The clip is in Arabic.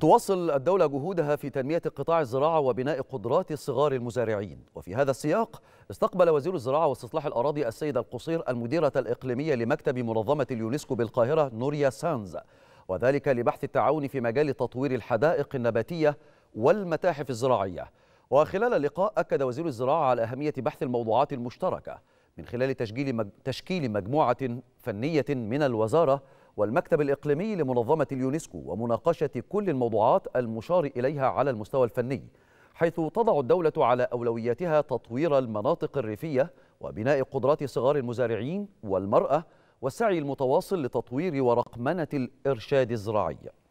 تواصل الدولة جهودها في تنمية قطاع الزراعة وبناء قدرات صغار المزارعين وفي هذا السياق استقبل وزير الزراعة واستصلاح الأراضي السيدة القصير المديرة الإقليمية لمكتب منظمة اليونسكو بالقاهرة نوريا سانز وذلك لبحث التعاون في مجال تطوير الحدائق النباتية والمتاحف الزراعية وخلال اللقاء أكد وزير الزراعة على أهمية بحث الموضوعات المشتركة من خلال تشكيل مجموعة فنية من الوزارة والمكتب الإقليمي لمنظمة اليونسكو ومناقشة كل الموضوعات المشار إليها على المستوى الفني حيث تضع الدولة على أولوياتها تطوير المناطق الريفية وبناء قدرات صغار المزارعين والمرأة والسعي المتواصل لتطوير ورقمنة الإرشاد الزراعي